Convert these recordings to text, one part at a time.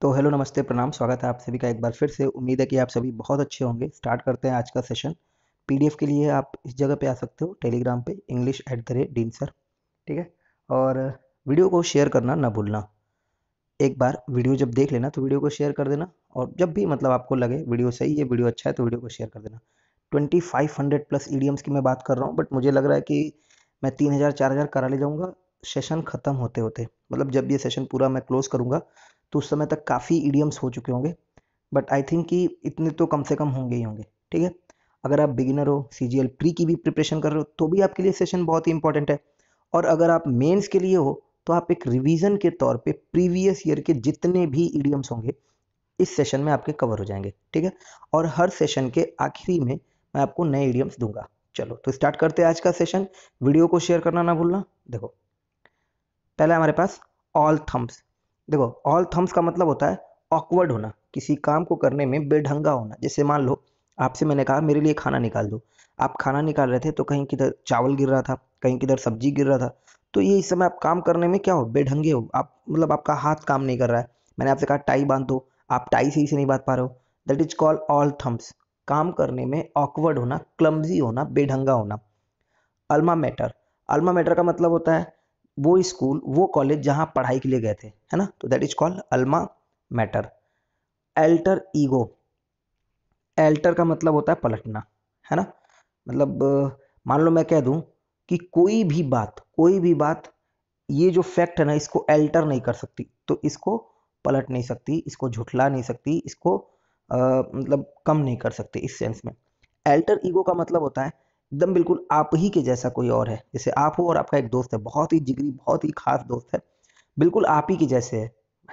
तो हेलो नमस्ते प्रणाम स्वागत है आप सभी का एक बार फिर से उम्मीद है कि आप सभी बहुत अच्छे होंगे स्टार्ट करते हैं आज का सेशन पीडीएफ के लिए आप इस जगह पे आ सकते हो टेलीग्राम पे English at the rate Dean sir ठीक है और वीडियो को शेयर करना ना भूलना एक बार वीडियो जब देख लेना तो वीडियो को शेयर कर देना और जब भी मतलब आपको लगे वीडियो सही है वीडियो अच्छा है तो वीडियो को शेयर कर देना ट्वेंटी फाइव हंड्रेड प्लस ई की मैं बात कर रहा हूँ बट मुझे लग रहा है कि मैं तीन हज़ार चार हज़ार करा ले जाऊँगा सेशन ख़त्म होते होते मतलब जब ये सेशन पूरा मैं क्लोज करूँगा तो उस समय तक काफ़ी ईडियम्स हो चुके होंगे बट आई थिंक कि इतने तो कम से कम होंगे ही होंगे ठीक है अगर आप बिगिनर हो सी जी एल प्री की भी प्रिपरेशन कर रहे हो तो भी आपके लिए सेशन बहुत ही इंपॉर्टेंट है और अगर आप मेंस के लिए हो तो आप एक रिवीजन के तौर पे प्रीवियस ईयर के जितने भी ईडियम्स होंगे इस सेशन में आपके कवर हो जाएंगे ठीक है और हर सेशन के आखिरी में मैं आपको नए ईडियम्स दूंगा चलो तो स्टार्ट करते हैं आज का सेशन वीडियो को शेयर करना ना भूलना देखो पहला हमारे पास ऑल थम्स देखो ऑल थम्स का मतलब होता है ऑकवर्ड होना किसी काम को करने में बेढंगा होना जैसे मान लो आपसे मैंने कहा मेरे लिए खाना निकाल दो आप खाना निकाल रहे थे तो कहीं किधर चावल गिर रहा था कहीं किधर सब्जी गिर रहा था तो ये इस समय आप काम करने में क्या हो बेढंगे हो आप मतलब आपका हाथ काम नहीं कर रहा है मैंने आपसे कहा टाई बांध दो आप टाई से ही से नहीं बांध पा रहे हो that is call all thumbs काम करने में ऑकवर्ड होना क्लम्जी होना बेढंगा होना अल्मा मैटर अल्मा मैटर का मतलब होता है वो स्कूल वो कॉलेज जहाँ पढ़ाई के लिए गए थे है ना तो that is called alma mater alter ego alter का मतलब होता है पलटना है ना मतलब मान लो मैं कह दूं कि कोई भी बात कोई भी बात ये जो फैक्ट है ना इसको एल्टर नहीं कर सकती तो इसको पलट नहीं सकती इसको झुठला नहीं सकती इसको आ, मतलब कम नहीं कर सकते इस सेंस में एल्टर ईगो का मतलब होता है एकदम बिल्कुल आप ही के जैसा कोई और है जैसे आप हो और आपका एक दोस्त है बहुत ही जिगरी बहुत ही खास दोस्त है बिल्कुल आप ही के जैसे है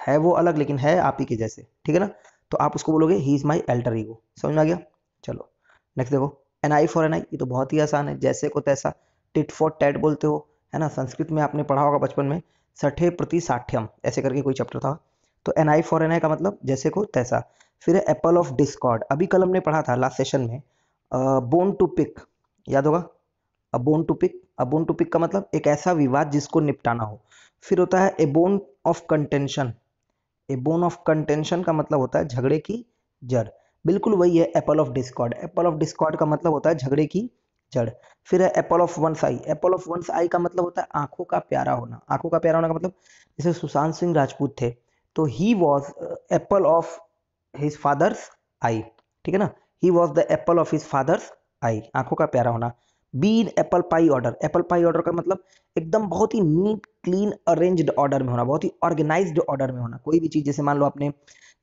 है वो अलग लेकिन है आप ही के जैसे ठीक है ना तो आप उसको बोलोगे he is my alter ego समझ में आ गया चलो नेक्स्ट देखो an eye for an eye ये तो बहुत ही आसान है जैसे को तैसा टिट फॉर टैट बोलते हो है ना संस्कृत में आपने पढ़ा होगा बचपन में सठे प्रति साठ्यम ऐसे करके कोई चैप्टर था तो an eye for an eye का मतलब जैसे को तैसा फिर एप्पल ऑफ डिस्कॉर्ड अभी कल हमने पढ़ा था लास्ट सेशन में बोन टू पिक याद होगा a bone to pick a bone to pick का मतलब एक ऐसा विवाद जिसको निपटाना हो फिर होता है a bone of contention a bone of contention का मतलब होता है झगड़े की जड़ बिल्कुल वही है apple of discord apple of discord का मतलब होता है झगड़े की जड़ फिर है apple of one's eye apple of one's eye का मतलब होता है आंखों का प्यारा होना आंखों का प्यारा होना का मतलब जैसे सुशांत सिंह राजपूत थे तो he was apple of his father's eye ठीक है ना he was the apple of his father's eye आंखों का प्यारा होना be in apple pie order apple pie order का मतलब एकदम बहुत ही नीट क्लीन अरेंज्ड ऑर्डर में होना बहुत ही ऑर्गेनाइज्ड ऑर्डर में होना कोई भी चीज़ जैसे मान लो आपने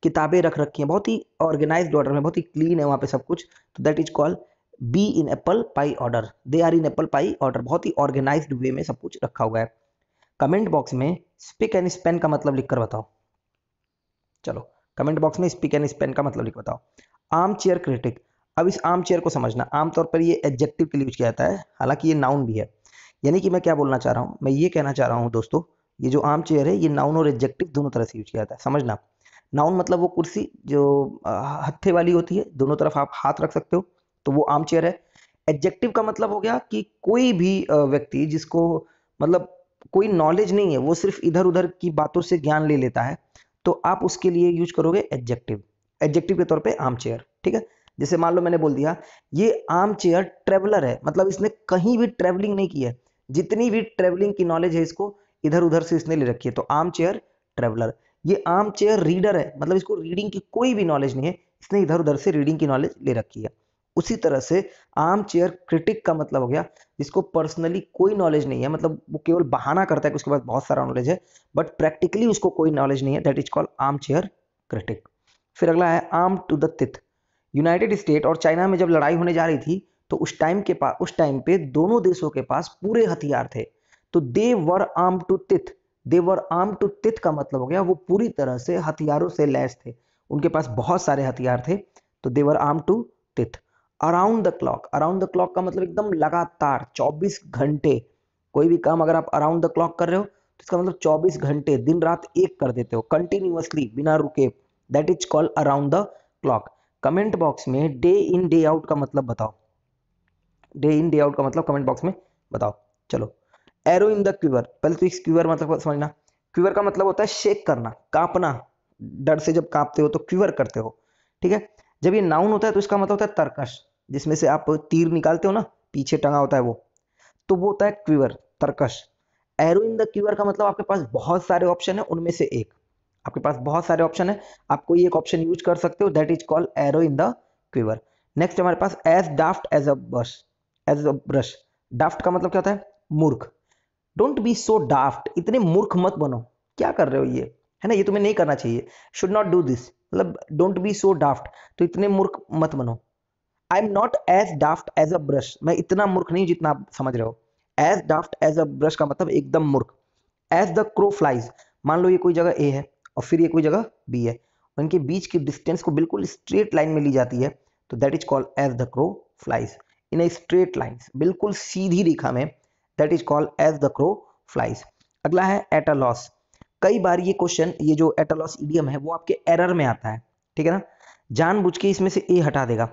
किताबें रख रखी हैं बहुत ही ऑर्गेनाइज्ड ऑर्डर में बहुत ही क्लीन है वहाँ पे सब कुछ तो that is called be in apple pie order they are in apple pie order बहुत ही ऑर्गेनाइज वे में सब कुछ रखा हुआ है कमेंट बॉक्स में स्पिक एंड स्पेन का मतलब लिखकर बताओ चलो कमेंट बॉक्स में स्पिक एंड स्पेन का मतलब लिख बताओ आर्म चेयर क्रिटिक अब इस आम चेयर को समझना आमतौर पर ये एडजेक्टिव के लिए यूज किया जाता है हालांकि ये नाउन भी है यानी कि मैं क्या बोलना चाह रहा हूँ मैं ये कहना चाह रहा हूँ दोस्तों ये जो आम चेयर है ये नाउन और एडजेक्टिव दोनों तरह से यूज किया जाता है समझना नाउन मतलब वो कुर्सी जो हत्थे वाली होती है दोनों तरफ आप हाथ रख सकते हो तो वो आम चेयर है एडजेक्टिव का मतलब हो गया कि कोई भी व्यक्ति जिसको मतलब कोई नॉलेज नहीं है वो सिर्फ इधर उधर की बातों से ज्ञान ले लेता है तो आप उसके लिए यूज करोगे एडजेक्टिव एडजेक्टिव के तौर पे आम चेयर ठीक है जैसे मान लो मैंने बोल दिया ये आर्म चेयर ट्रेवलर है मतलब इसने कहीं भी ट्रेवलिंग नहीं की है जितनी भी ट्रेवलिंग की नॉलेज है इसको इधर उधर से इसने ले रखी है तो आर्म चेयर ट्रेवलर ये आर्म चेयर रीडर है मतलब इसको रीडिंग की कोई भी नॉलेज नहीं है इसने इधर उधर से रीडिंग की नॉलेज ले रखी है उसी तरह से आर्म चेयर क्रिटिक का मतलब हो गया जिसको पर्सनली कोई नॉलेज नहीं है मतलब वो केवल बहाना करता है कि उसके पास बहुत सारा नॉलेज है बट प्रैक्टिकली उसको कोई नॉलेज नहीं है that is called armchair critic फिर अगला है arm to the teeth United State और चाइना में जब लड़ाई होने जा रही थी तो उस टाइम के पास उस टाइम पे दोनों देशों के पास पूरे हथियार थे तो दे वर आर्म टू तिथ दे वर आर्म टू तिथ का मतलब हो गया वो पूरी तरह से हथियारों से लैस थे उनके पास बहुत सारे हथियार थे तो they were arm to teeth around the clock around the clock का मतलब एकदम लगातार 24 घंटे कोई भी काम अगर आप अराउंड द क्लॉक कर रहे हो तो इसका मतलब 24 घंटे दिन रात एक कर देते हो कंटिन्यूअसली बिना रुके that is called around the clock comment box में डे इन डे आउट का मतलब बताओ डे इन डे आउट का मतलब कमेंट बॉक्स में बताओ चलो एरो इन द क्यूवर पहले तो इस क्यूवर मतलब समझना क्यूवर का मतलब होता है शेक करना कांपना डर से जब कांपते हो तो क्यूवर करते हो ठीक है जब ये नाउन होता है तो इसका मतलब होता है तरकश जिसमें से आप तीर निकालते हो ना पीछे टंगा होता है वो तो वो होता है क्यूवर तरकश एरो इन द क्यूवर का मतलब आपके पास बहुत सारे ऑप्शन है उनमें से एक आपके पास बहुत सारे ऑप्शन है आप कोई एक ऑप्शन यूज कर सकते हो that is called arrow in the quiver next हमारे पास as daft as a brush as a brush daft का मतलब क्या होता है मूर्ख डोंट बी सो डाफ्ट इतने मूर्ख मत बनो क्या कर रहे हो ये है ना ये तुम्हें नहीं करना चाहिए शुड नॉट डू दिस मतलब डोंट बी सो डाफ्ट तो इतने मूर्ख मत बनो I am not as daft as a brush मैं इतना मूर्ख नहीं जितना आप समझ रहे हो as daft as a brush का मतलब एकदम मूर्ख एज द क्रो फ्लाइज मान लो ये कोई जगह ए है और फिर ये कोई जगह बी है उनके बीच की डिस्टेंस को बिल्कुल स्ट्रेट लाइन में ली जाती है तो that is called as the crow flies in a straight line बिल्कुल सीधी रेखा में that is called as the crow flies अगला है एट अ लॉस कई बार ये क्वेश्चन ये जो एट अ लॉस ईडियम है वो आपके एरर में आता है ठीक है ना जानबूझ के इसमें से ए हटा देगा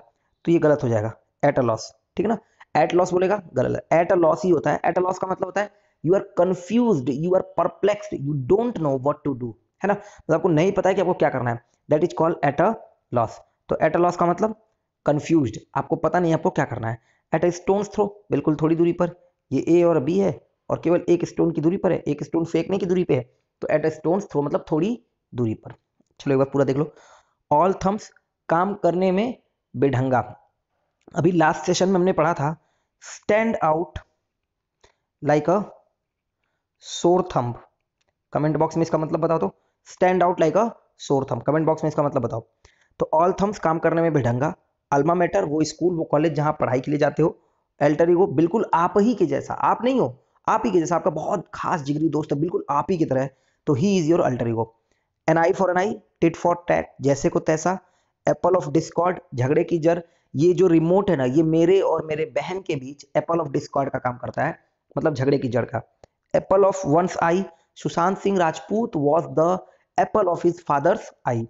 तो ये गलत हो जाएगा एट अ लॉस ठीक है ना एट लॉस बोलेगा गलत एट अ लॉस ही होता है एट अ लॉस का मतलब होता है you are confuse you are perplexed you don't know what to do है ना मतलब तो आपको नहीं पता है कि आपको क्या करना है that is called at a loss तो एट अ लॉस का मतलब कन्फ्यूज आपको पता नहीं आपको क्या करना है एट अ स्टोन थ्रो बिल्कुल थोड़ी दूरी पर ये ए और बी है और केवल एक स्टोन की दूरी पर है एक स्टोन फेंकने की दूरी पे है तो एट अ स्टोन थ्रो मतलब थोड़ी दूरी पर चलो एक बार पूरा देख लो ऑल थम्स काम करने में बेढंगा अभी लास्ट सेशन में हमने पढ़ा था स्टैंड आउट लाइक अ सोर थम्ब कमेंट बॉक्स में इसका मतलब बता दो तो। स्टैंड आउट लाइक अ सोर थम कमेंट बॉक्स में इसका मतलब बताओ तो ऑल थम्स काम करने में भिडंगा अल्मा मैटर वो स्कूल वो कॉलेज जहाँ पढ़ाई के लिए जाते हो एल्टरी वो बिल्कुल आप ही के जैसा आप नहीं हो आप ही के जैसा आपका बहुत खास जिगरी दोस्त है बिल्कुल आप ही की तरह है तो he is your alter ego an eye for an eye tit for tat जैसे को तैसा एप्पल ऑफ डिस्कॉर्ड झगड़े की जर ये जो रिमोट है ना ये मेरे और मेरे बहन के बीच एप्पल ऑफ डिस्कॉर्ड का काम करता है मतलब झगड़े की जड़ का apple of one's eye Sushant Singh Rajput was the apple of his father's eye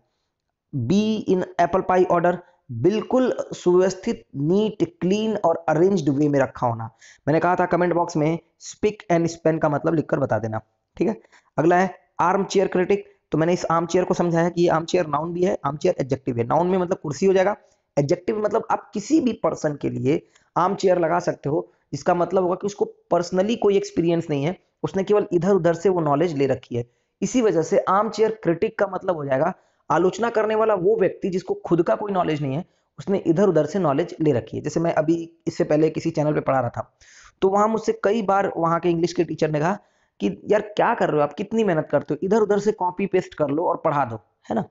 be in apple pie order बिल्कुल सुव्यवस्थित नीट क्लीन और अरेंज्ड वे में रखा होना मैंने कहा था कमेंट बॉक्स में स्पिक एंड स्पेन का मतलब लिखकर बता देना ठीक है अगला है आर्म चेयर क्रिटिक तो मैंने इस आर्म चेयर को समझाया कि ये आर्म चेयर नाउन भी है आर्म चेयर एडजेक्टिव है नाउन में मतलब कुर्सी हो जाएगा एडजेक्टिव मतलब आप किसी भी पर्सन के लिए आर्म चेयर लगा सकते हो इसका मतलब होगा कि उसको पर्सनली कोई एक्सपीरियंस नहीं है उसने केवल इधर उधर से वो नॉलेज ले रखी है इसी वजह से आम चेयर क्रिटिक का मतलब हो जाएगा आलोचना करने वाला वो व्यक्ति जिसको खुद का कोई नॉलेज नहीं है उसने इधर उधर से नॉलेज ले रखी है जैसे मैं अभी इससे पहले किसी चैनल पे पढ़ा रहा था तो वहां मुझसे कई बार वहां के इंग्लिश के टीचर ने कहा कि यार क्या कर रहे हो आप कितनी मेहनत करते हो इधर उधर से कॉपी पेस्ट कर लो और पढ़ा दो है ना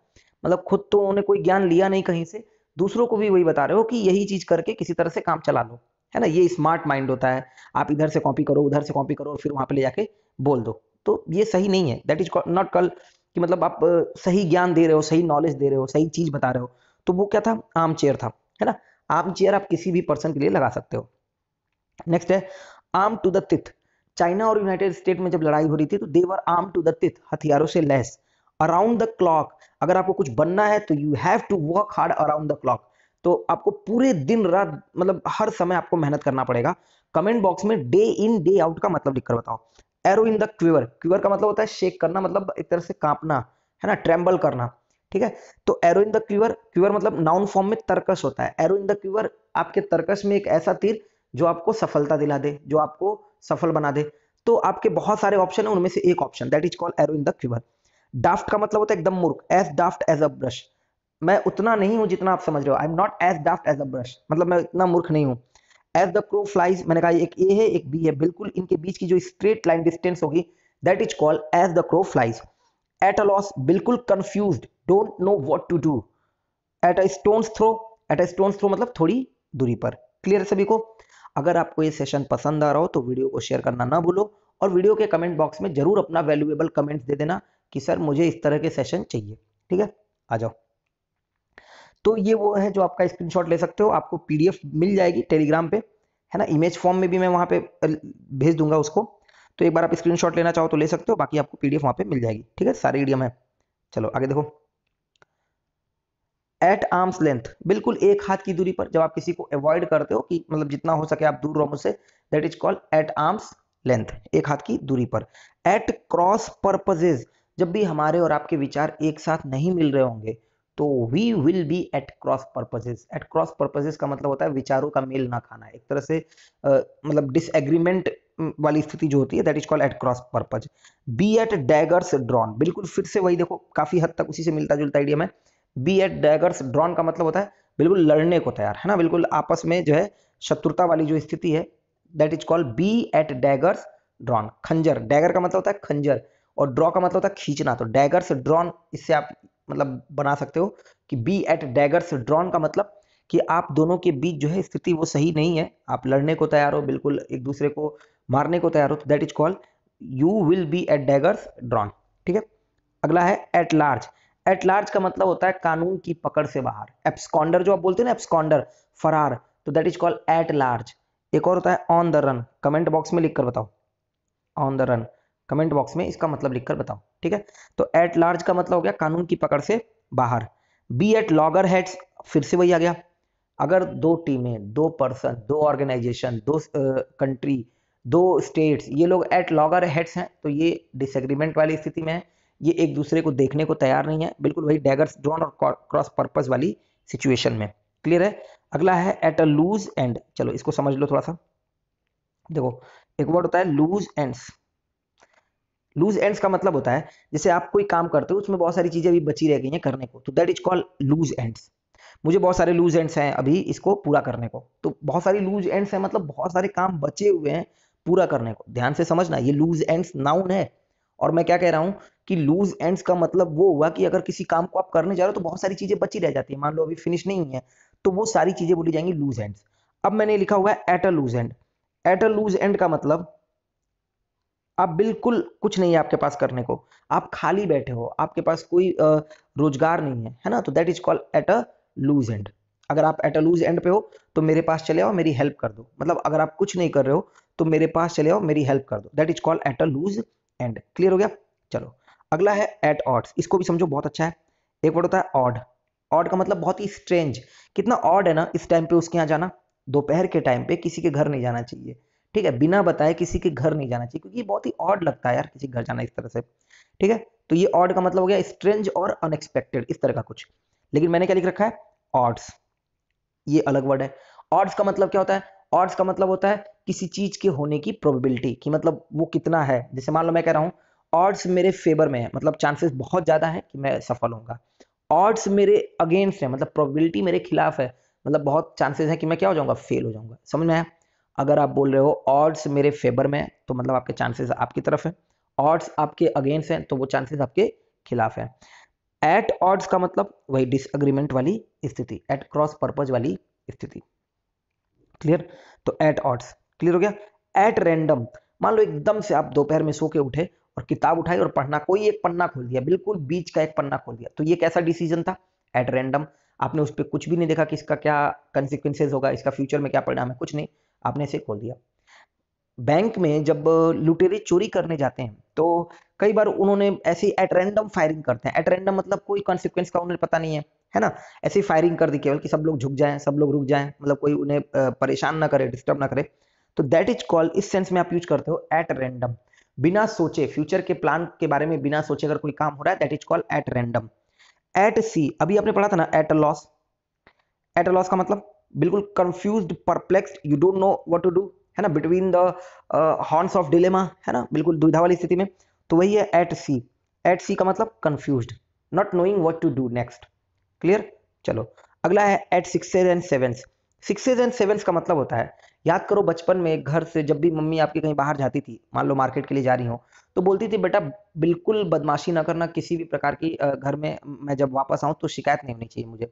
मतलब खुद तो उन्होंने कोई ज्ञान लिया नहीं कहीं से दूसरों को भी वही बता रहे हो कि यही चीज करके किसी तरह से काम चला लो है ना ये स्मार्ट माइंड होता है आप इधर से कॉपी करो उधर से कॉपी करो और फिर वहां पे ले जाके बोल दो तो ये सही नहीं है दैट इज नॉट कल कि मतलब आप सही ज्ञान दे रहे हो सही नॉलेज दे रहे हो सही चीज बता रहे हो तो वो क्या था आम चेयर था है ना आम चेयर आप किसी भी पर्सन के लिए लगा सकते हो नेक्स्ट है arm to the teeth China और यूनाइटेड स्टेट में जब लड़ाई हो रही थी तो देवर आर्म टू द तिथ हथियारों से लेस अराउंड द क्लॉक अगर आपको कुछ बनना है तो you have to work hard around the clock तो आपको पूरे दिन रात मतलब हर समय आपको मेहनत करना पड़ेगा कमेंट बॉक्स में डे इन डे आउट का मतलब लिखकर बताओ arrow in the quiver quiver का मतलब होता है शेक करना मतलब एक तरह से कांपना है ना ट्रेम्बल करना ठीक है तो arrow in the quiver quiver मतलब नाउन फॉर्म में तर्कश होता है एरो इन द क्यूअर आपके तर्कश में एक ऐसा तीर जो आपको सफलता दिला दे जो आपको सफल बना दे तो आपके बहुत सारे ऑप्शन है उनमें से एक option that is called arrow in the quiver daft का मतलब होता है एकदम मूर्ख as daft as a brush मैं उतना नहीं हूं जितना आप समझ रहे हो I am not as daft as a brush मतलब मैं इतना मूर्ख नहीं हूं एज द क्रो फ्लाइज मैंने कहा एक ए है एक बी है बिल्कुल इनके बीच की जो स्ट्रेट लाइन डिस्टेंस होगी that is called as the crow flies at a loss बिल्कुल confuse don't know what to do at a stone throw at a stone throw मतलब थोड़ी दूरी पर क्लियर है सभी को अगर आपको ये सेशन पसंद आ रहा हो तो वीडियो को शेयर करना ना भूलो और वीडियो के कमेंट बॉक्स में जरूर अपना वैल्यूएबल कमेंट्स दे देना कि सर मुझे इस तरह के सेशन चाहिए ठीक है आ जाओ तो ये वो है जो आपका स्क्रीनशॉट ले सकते हो आपको पीडीएफ मिल जाएगी टेलीग्राम पे है ना इमेज फॉर्म में भी मैं वहाँ पे भेज दूंगा उसको तो एक बार आप स्क्रीनशॉट लेना चाहो तो ले सकते हो बाकी आपको पीडीएफ वहां पे मिल जाएगी ठीक है सारे इडियम है चलो आगे देखो एट आर्म्स लेंथ बिल्कुल एक हाथ की दूरी पर जब आप किसी को अवॉइड करते हो कि मतलब जितना हो सके आप दूर रहो मुझसे that is called at arm's length एक हाथ की दूरी पर एट क्रॉस पर्पजेज जब भी हमारे और आपके विचार एक साथ नहीं मिल रहे होंगे तो we will be at cross purposes at cross purposes का मतलब होता है विचारों का मेल ना खाना एक तरह से आ, मतलब डिसएग्रीमेंट वाली स्थिति जो होती है that is called at cross purpose be at daggers drawn बिल्कुल फिर से वही देखो काफी हद तक उसी से मिलता जुलता आइडिया में बी एट डैगर्स ड्रॉन का मतलब होता है बिल्कुल लड़ने को तैयार है ना बिल्कुल आपस में जो है शत्रुता वाली जो स्थिति है that is called be at daggers drawn खंजर डैगर का मतलब होता है खंजर और ड्रॉ का मतलब होता है खींचना तो डैगर्स ड्रॉन इससे आप मतलब बना सकते हो कि बी एट डैगर्स ड्रॉन का मतलब कि आप दोनों के बीच जो है स्थिति वो सही नहीं है आप लड़ने को तैयार हो बिल्कुल एक दूसरे को मारने को तैयार हो तो that is called you will be at daggers drawn ठीक है अगला है एट लार्ज एट लार्ज का मतलब होता है कानून की पकड़ से बाहर एप्सकॉन्डर जो आप बोलते हैं ना एप्सकॉन्डर फरार तो that is called at large एक और होता है on the run comment box में लिखकर बताओ on the run comment box में इसका मतलब लिखकर बताओ ठीक है तो एट लार्ज का मतलब हो गया कानून की पकड़ से बाहर बी एट लॉगर हेड्स फिर से वही आ गया अगर दो टीमें दो पर्सन दो ऑर्गेनाइजेशन दो कंट्री दो स्टेट्स ये लोग एट लॉगर हेड्स हैं तो ये डिसएग्रीमेंट वाली स्थिति में है ये एक दूसरे को देखने को तैयार नहीं है बिल्कुल वही डैगर्स ड्रॉन और क्रॉस पर्पज वाली सिचुएशन में क्लियर है अगला है एट अ लूज एंड चलो इसको समझ लो थोड़ा सा देखो एक वर्ड होता है लूज एंड्स लूज एंड्स का मतलब होता है जैसे आप कोई काम करते हो उसमें बहुत सारी चीजें अभी बची रह गई हैं करने को तो that is called loose ends मुझे बहुत सारे लूज एंड्स हैं अभी इसको पूरा करने को तो बहुत सारी लूज एंड्स हैं मतलब बहुत सारे काम बचे हुए हैं पूरा करने को ध्यान से समझना ये लूज एंड्स नाउन है और मैं क्या कह रहा हूँ कि लूज एंड्स का मतलब वो हुआ कि अगर किसी काम को आप करने जा रहे हो तो बहुत सारी चीजें बची रह जाती है मान लो अभी फिनिश नहीं है तो वो सारी चीजें बोली जाएंगी लूज एंड्स अब मैंने लिखा हुआ है at a loose end at a loose end का मतलब आप बिल्कुल कुछ नहीं है आपके पास करने को आप खाली बैठे हो आपके पास कोई रोजगार नहीं है है ना तो that is called at a loose end अगर आप एट अ लूज एंड पे हो तो मेरे पास चले आओ मेरी हेल्प कर दो मतलब अगर आप कुछ नहीं कर रहे हो तो मेरे पास चले आओ मेरी हेल्प कर दो that is called at a loose end clear हो गया चलो अगला है एट ऑड्स इसको भी समझो बहुत अच्छा है एक वर्ड होता है ऑड ऑड का मतलब बहुत ही स्ट्रेंज कितना ऑड है ना इस टाइम पे उसके यहाँ जाना दोपहर के टाइम पे किसी के घर नहीं जाना चाहिए ठीक है बिना बताए किसी के घर नहीं जाना चाहिए क्योंकि ये बहुत ही ऑड लगता है यार किसी घर जाना इस तरह से ठीक है तो ये ऑड का मतलब हो गया स्ट्रेंज और अनएक्सपेक्टेड इस तरह का कुछ लेकिन मैंने क्या लिख रखा है ऑड्स ये अलग वर्ड है ऑड्स का मतलब क्या होता है ऑड्स का मतलब होता है किसी चीज के होने की प्रोबेबिलिटी कि मतलब वो कितना है जैसे मान लो मैं कह रहा हूँ ऑड्स मेरे फेवर में है मतलब चांसेस बहुत ज्यादा है कि मैं सफल होऊंगा ऑड्स मेरे अगेंस्ट है मतलब प्रोबेबिलिटी मेरे खिलाफ है मतलब बहुत चांसेस है कि मैं क्या हो जाऊंगा फेल हो जाऊंगा समझ में आया अगर आप बोल रहे हो ऑड्स मेरे फेवर में है तो मतलब आपके चांसेस आपकी तरफ है ऑड्स आपके अगेंस्ट हैं तो वो चांसेस आपके खिलाफ है एट ऑड्स का मतलब वही डिसअग्रीमेंट वाली स्थिति एट क्रॉस पर्पज वाली स्थिति क्लियर तो एट ऑड्स क्लियर हो गया एट रैंडम मान लो एकदम से आप दोपहर में सो के उठे और किताब उठाई और पढ़ना कोई एक पन्ना खोल दिया बिल्कुल बीच का एक पन्ना खोल दिया तो ये कैसा डिसीजन था एट रैंडम आपने उस पर कुछ भी नहीं देखा कि इसका क्या कंसिक्वेंसेज होगा इसका फ्यूचर में क्या परिणाम है कुछ नहीं आपने इसे खोल दिया बैंक में जब लुटेरे चोरी करने जाते हैं तो कई बार उन्होंने ऐसी एट रैंडम फायरिंग करते हैं एट रैंडम मतलब कोई कॉन्सिक्वेंस का उन्हें पता नहीं है है ना ऐसी फायरिंग कर दी केवल कि सब लोग झुक जाएं सब लोग रुक जाएं मतलब कोई उन्हें परेशान ना करे डिस्टर्ब ना करे तो दैट इज कॉल इस सेंस में आप यूज करते हो एट रैंडम बिना सोचे फ्यूचर के प्लान के बारे में बिना सोचे अगर कोई काम हो रहा है that is call at random at sea अभी आपने पढ़ा था ना at a loss at a loss का मतलब बिल्कुल confused perplexed you don't know what to do है ना between the horns of dilemma है ना बिल्कुल दुविधा वाली स्थिति में तो वही है एट सी एट सी का मतलब confuse not knowing what to do next clear चलो अगला है at six and sevens six and sevens का मतलब होता है याद करो बचपन में घर से जब भी मम्मी आपकी कहीं बाहर जाती थी मान लो मार्केट के लिए जा रही हो तो बोलती थी बेटा बिल्कुल बदमाशी ना करना किसी भी प्रकार की uh, घर में मैं जब वापस आऊँ तो शिकायत नहीं होनी चाहिए मुझे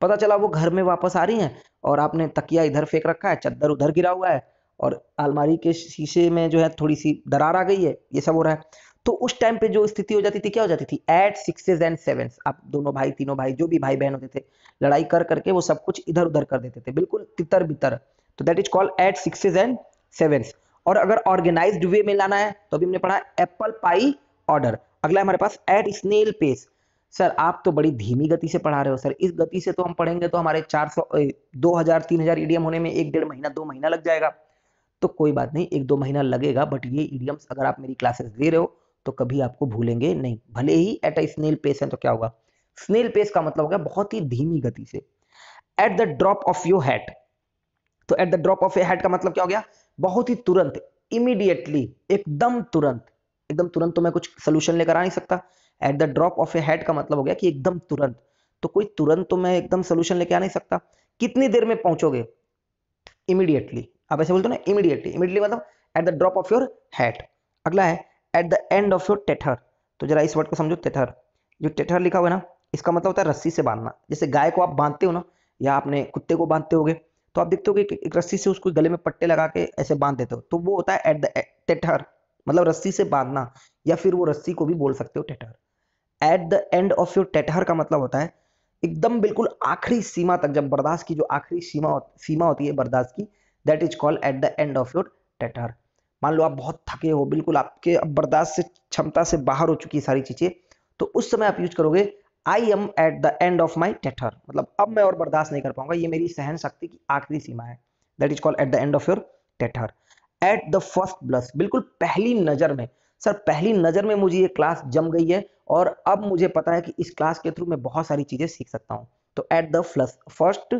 पता चला वो घर में वापस आ रही हैं और आपने तकिया इधर फेंक रखा है चद्दर उधर गिरा हुआ है और अलमारी के शीशे में जो है थोड़ी सी दरार आ गई है ये सब हो रहा है तो उस टाइम पे जो स्थिति हो जाती थी क्या हो जाती थी एट सिक्सेज एंड सेवन आप दोनों भाई तीनों भाई जो भी भाई बहन होते थे लड़ाई कर करके वो सब कुछ इधर उधर कर देते थे बिल्कुल तितर बितर तो that is called at sixes and seven और अगर ऑर्गेनाइज्ड वे में लाना है तो अभी हमने पढ़ा एप्पल पाई ऑर्डर अगला हमारे पास एट स्नेल पेस सर आप तो बड़ी धीमी गति से पढ़ा रहे हो सर इस गति से तो हम पढ़ेंगे तो हमारे चार सौ दो हजार तीन हजार ईडीएम e होने में एक डेढ़ महीना दो महीना लग जाएगा तो कोई बात नहीं एक दो महीना लगेगा बट ये ईडियम्स e अगर आप मेरी क्लासेस ले रहे हो तो कभी आपको भूलेंगे नहीं भले ही एट अ स्नेल पेस है तो क्या होगा स्नेल पेस का मतलब होगा बहुत ही धीमी गति से at the drop of your hat तो at the drop of your hat का मतलब क्या हो गया बहुत ही तुरंत इमीडिएटली एकदम तुरंत एकदम तुरंत तो मैं कुछ सोल्यूशन लेकर आ नहीं सकता at the drop of a head का मतलब हो गया कि एकदम तुरंत तो कोई तुरंत तो मैं एकदम सोल्यूशन लेके आ नहीं सकता कितनी देर में पहुंचोगे इमीडिएटली आप ऐसे बोलते हो ना इमीडिएटली इमीडिएटली मतलब at the drop of your head अगला है at the end of your tether तो जरा इस वर्ड को समझो टेठर जो टेठर लिखा हुआ है ना इसका मतलब होता है रस्सी से बांधना जैसे गाय को आप बांधते हो ना या आपने कुत्ते को बांधते हो तो आप देखते हो कि एक रस्सी से उसको गले में पट्टे लगा के ऐसे बांध देते हो तो वो होता है एट द टेठर मतलब रस्सी से बांधना या फिर वो रस्सी को भी बोल सकते हो tether at the end of your tether का मतलब होता है एकदम बिल्कुल आखिरी सीमा तक जब बर्दाश्त की जो आखिरी सीमा सीमा होती है बर्दाश्त की that is called at the end of your tether मान लो आप बहुत थके हो बिल्कुल आपके अब बर्दाश्त से क्षमता से बाहर हो चुकी है सारी चीज़ें तो उस समय आप यूज करोगे I am at the end of my tether मतलब अब मैं और बर्दाश्त नहीं कर पाऊंगा ये मेरी सहन शक्ति की आखिरी सीमा है that is called at the end of your tether at the first blush बिल्कुल पहली नज़र में सर पहली नज़र में मुझे ये क्लास जम गई है और अब मुझे पता है कि इस क्लास के थ्रू मैं बहुत सारी चीज़ें सीख सकता हूँ तो at the flush first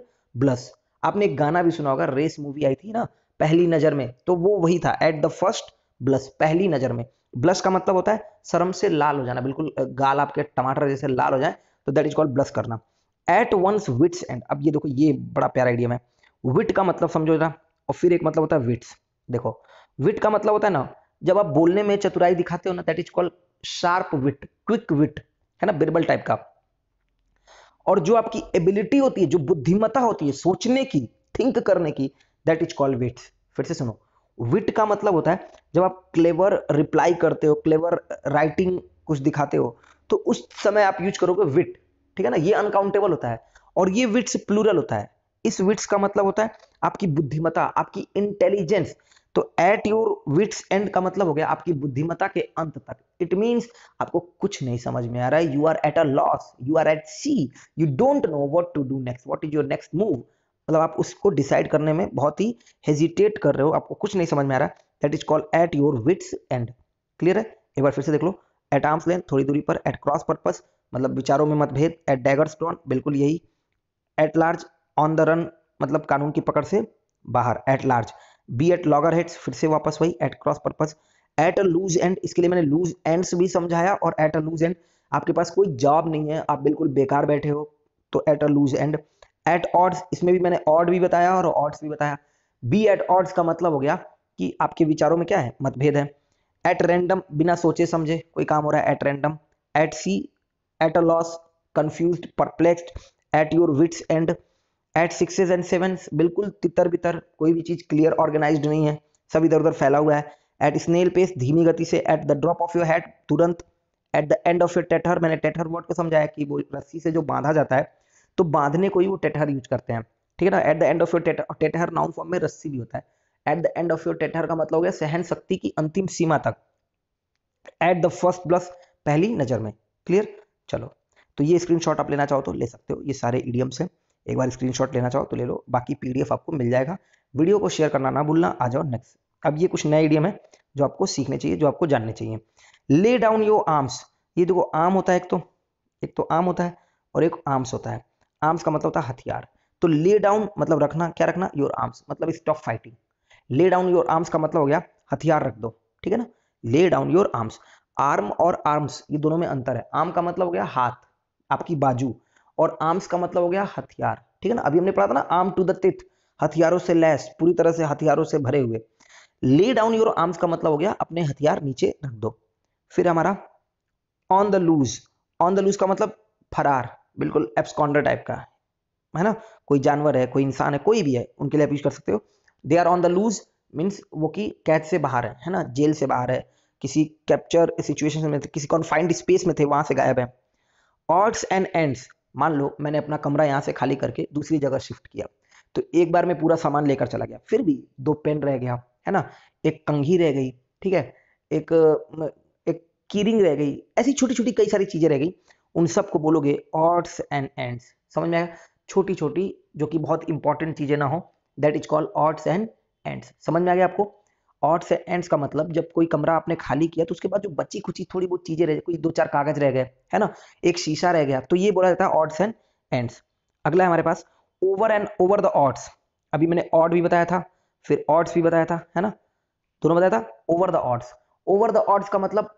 blush आपने एक गाना भी सुना होगा रेस मूवी आई थी ना पहली नज़र में तो वो वही था एट द फर्स्ट ब्लस पहली नज़र में ब्लस का मतलब होता है शर्म से लाल हो जाना बिल्कुल गाल आपके टमाटर जैसे लाल हो जाए तो दैट इज कॉल्ड ब्लस करना एट वंस विट्स एंड अब ये देखो ये बड़ा प्यारा आइडिया है विट का मतलब समझो ना और फिर एक मतलब होता है विट्स देखो विट का मतलब होता है ना जब आप बोलने में चतुराई दिखाते हो ना that is called sharp wit quick wit है ना बिरबल टाइप का और जो आपकी एबिलिटी होती है जो बुद्धिमता होती है सोचने की थिंक करने की दैट इज कॉल्ड विट फिर से सुनो विट का मतलब होता है जब आप क्लेवर रिप्लाई करते हो क्लेवर राइटिंग कुछ दिखाते हो तो उस समय आप यूज करोगे विट ठीक है ना ये अनकाउंटेबल होता है और ये विट्स प्लूरल होता है इस विट्स का मतलब होता है आपकी बुद्धिमता आपकी इंटेलिजेंस तो एट योर विट्स एंड का मतलब हो गया आपकी बुद्धिमता के अंत तक इट मीन्स आपको कुछ नहीं समझ में आ रहा है you are at a loss you are at sea you don't know what to do next what is your next move मतलब आप उसको डिसाइड करने में बहुत ही हेजिटेट कर रहे हो आपको कुछ नहीं समझ में आ रहा that is called at your wits end clear है एक बार फिर से देख लो एट आर्म्स लेंथ थोड़ी दूरी पर एट क्रॉस पर्पस मतलब विचारों में मतभेद एट डैगर स्टोन बिल्कुल यही at large on the run मतलब कानून की पकड़ से बाहर at large be at loggerheads फिर से वापस वही at cross purpose at a loose end इसके लिए मैंने लूज एंड्स भी समझाया और एट अ लूज एंड आपके पास कोई जॉब नहीं है आप बिल्कुल बेकार बैठे हो तो at a loose end at odds इसमें भी मैंने ऑड भी बताया और ऑड्स भी बताया बी एट ऑड्स का मतलब हो गया कि आपके विचारों में क्या है मतभेद है एट रैंडम बिना सोचे समझे कोई काम हो रहा है at random at sea at a loss confuse perplexed at your wits end at sixes and sevens बिल्कुल तितर बितर कोई भी चीज़ क्लियर ऑर्गेनाइज्ड नहीं है सब इधर उधर फैला हुआ है एट स्नेल पेस धीमी गति से at the drop of your head तुरंत at the end of your tether मैंने टेटर वर्ड को समझाया कि वो रस्सी से जो बांधा जाता है तो बांधने को ही वो टेटर यूज करते हैं ठीक है ना at the end of your tether tether noun form में रस्सी भी होता है at the end of your tether का मतलब हो गया सहन शक्ति की अंतिम सीमा तक एट द फर्स्ट प्लस पहली नजर में क्लियर चलो तो ये स्क्रीनशॉट आप लेना चाहो तो ले सकते हो ये सारे इडियम्स हैं एक बार स्क्रीनशॉट लेना चाहो तो ले लो बाकी पीडीएफ आपको मिल जाएगा वीडियो को शेयर करना ना भूलना आ जाओ नेक्स्ट अब ये कुछ नए आइडियम है जो आपको सीखने चाहिए जो आपको जानने चाहिए ले डाउन योर आर्म्स ये देखो आर्म होता है एक तो एक तो आर्म होता है और एक आर्म्स होता है आर्म्स का मतलब होता है हथियार तो ले डाउन मतलब रखना क्या रखना योर आर्म्स मतलब stop fighting lay down your arms का मतलब हो गया हथियार रख दो ठीक है ना lay down your arms arm और आर्म्स ये दोनों में अंतर है आर्म का मतलब हो गया हाथ आपकी बाजू और आर्म्स का मतलब हो गया हथियार ठीक है ना अभी हमने पढ़ा था ना आर्म टू द तिथ हथियारों से लैस पूरी तरह से हथियारों से भरे हुए ले डाउन योर आर्म्स का मतलब हो गया अपने हथियार नीचे रख दो फिर हमारा on the loose on the loose का मतलब फरार बिल्कुल एब्सकॉन्डर टाइप का है ना कोई जानवर है कोई इंसान है कोई भी है उनके लिए आप यूज कर सकते हो they are on the loose means वो कि कैद से बाहर है है ना जेल से बाहर है किसी कैप्चर सिचुएशन में किसी कॉन्फाइंड स्पेस में थे वहां से गायब है ऑर्ड्स एंड एंड्स मान लो मैंने अपना कमरा यहाँ से खाली करके दूसरी जगह शिफ्ट किया तो एक बार मैं पूरा सामान लेकर चला गया फिर भी दो पेन रह गया है ना एक कंघी रह गई ठीक है एक एक कीरिंग रह गई ऐसी छोटी छोटी कई सारी चीज़ें रह गई उन सबको बोलोगे ऑट्स एंड एंड्स समझ में आया छोटी छोटी जो कि बहुत इंपॉर्टेंट चीज़ें ना हो that is called odds and ends समझ में आ गया आपको ऑट से एंड्स का मतलब जब कोई कमरा आपने खाली किया तो उसके बाद जो बची खुची थोड़ी बहुत चीजें रह गई कोई दो चार कागज रह गए है ना एक शीशा रह गया तो ये बोला जाता है ऑट्स एंड एंड्स अगला है हमारे पास over and over the odds अभी मैंने ऑड भी बताया था फिर ऑट्स भी बताया था है ना दोनों बताया था over the odds over the odds का मतलब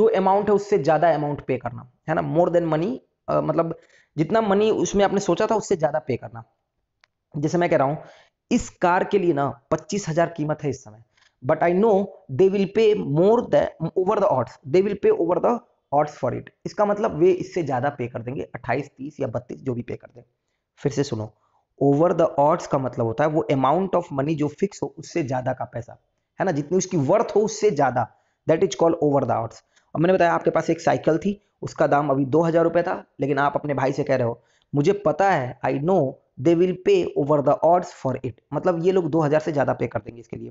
जो अमाउंट है उससे ज्यादा अमाउंट पे करना है ना मोर देन मनी मतलब जितना मनी उसमें आपने सोचा था उससे ज्यादा पे करना जैसे मैं कह रहा हूं इस कार के लिए ना पच्चीस हजार कीमत है इस समय but I know they will pay more than over the odds they will pay over the odds for it इसका मतलब वे इससे ज़्यादा पे कर देंगे 28, 30 या 32 जो भी पे कर दें फिर से सुनो ओवर द ऑड्स का मतलब होता है वो अमाउंट ऑफ मनी जो फिक्स हो उससे ज़्यादा का पैसा है ना जितनी उसकी वर्थ हो उससे ज़्यादा that is called over the odds और मैंने बताया आपके पास एक साइकिल थी उसका दाम अभी दो हज़ार रुपये था लेकिन आप अपने भाई से कह रहे हो मुझे पता है I know they will pay over the odds for it मतलब ये लोग 2000 से ज़्यादा पे कर देंगे इसके लिए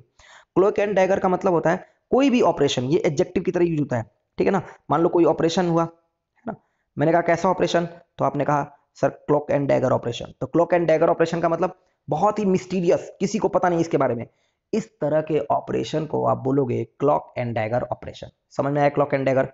क्लोक एंड डैगर का मतलब होता है कोई भी ऑपरेशन ये एडजेक्टिव की तरह यूज होता है ठीक है ना मान लो कोई ऑपरेशन हुआ है ना मैंने कहा कैसा ऑपरेशन तो आपने कहा sir cloak and dagger operation तो क्लॉक एंड डैगर ऑपरेशन का मतलब बहुत ही मिस्टीरियस किसी को पता नहीं इसके बारे में इस तरह के ऑपरेशन को आप बोलोगे क्लॉक एंड डैगर ऑपरेशन समझ में आया क्लॉक एंड डैगर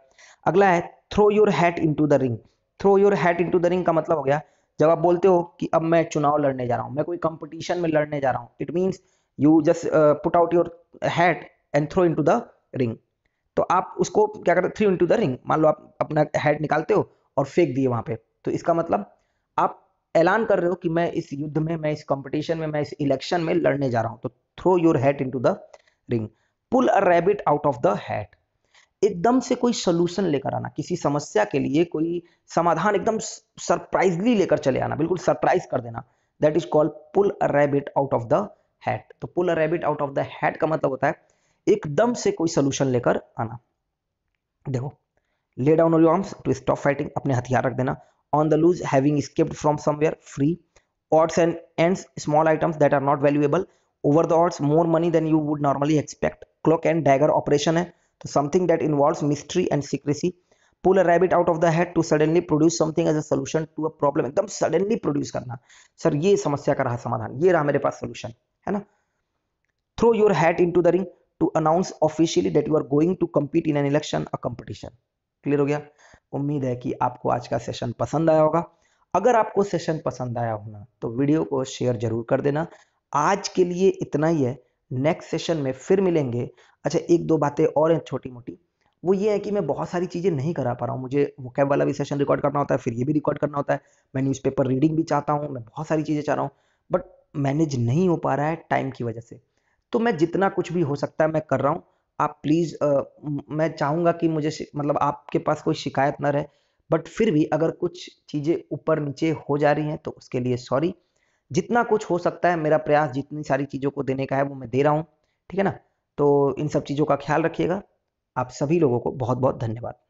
अगला है throw your hat into the ring throw your hat into the ring का मतलब हो गया जब आप बोलते हो कि अब मैं चुनाव लड़ने जा रहा हूँ मैं कोई कंपटीशन में लड़ने जा रहा हूँ it means you just put out your hat and throw to the ring तो आप उसको क्या करते थ्री इंटू द रिंग मान लो आप अपना हेड निकालते हो और फेंक दिए वहां पे तो इसका मतलब आप ऐलान कर रहे हो कि मैं इस युद्ध में मैं इस कंपटीशन में मैं इस इलेक्शन में लड़ने जा रहा हूं तो throw your hat into the ring pull a rabbit out of the hat एकदम से कोई सोल्यूशन लेकर आना किसी समस्या के लिए कोई समाधान एकदम सरप्राइजली लेकर चले आना बिल्कुल सरप्राइज कर देना that is called pull a rabbit out of the hat तो pull a rabbit out of the hat का मतलब होता है एकदम से कोई सोल्यूशन लेकर आना देखो lay down all arms to stop fighting अपने हथियार रख देना on the loose having escaped from somewhere free odds and ends small items that are not valuable over the odds more money than you would normally expect cloak and dagger operation है something that involves mystery and secrecy pull a rabbit out of the hat to suddenly produce something as a solution to a problem एकदम suddenly produce करना sir ये समस्या का रहा समाधान ये रहा मेरे पास सोल्यूशन है ना throw your hat into the ring to announce officially that you are going to compete in an election a competition clear हो गया उम्मीद है कि आपको आज का सेशन पसंद आया होगा अगर आपको सेशन पसंद आया होना तो वीडियो को शेयर जरूर कर देना आज के लिए इतना ही है नेक्स्ट सेशन में फिर मिलेंगे अच्छा एक दो बातें और हैं छोटी मोटी वो ये है कि मैं बहुत सारी चीज़ें नहीं करा पा रहा हूँ मुझे वो कैब वाला भी सेशन रिकॉर्ड करना होता है फिर ये भी रिकॉर्ड करना होता है मैं न्यूज़पेपर रीडिंग भी चाहता हूँ मैं बहुत सारी चीज़ें चाह रहा हूँ बट मैनेज नहीं हो पा रहा है टाइम की वजह से तो मैं जितना कुछ भी हो सकता है मैं कर रहा हूँ आप प्लीज़ मैं चाहूँगा कि मुझे मतलब आपके पास कोई शिकायत ना रहे बट फिर भी अगर कुछ चीज़ें ऊपर नीचे हो जा रही हैं तो उसके लिए सॉरी जितना कुछ हो सकता है मेरा प्रयास जितनी सारी चीज़ों को देने का है वो मैं दे रहा हूँ ठीक है ना तो इन सब चीज़ों का ख्याल रखिएगा आप सभी लोगों को बहुत बहुत धन्यवाद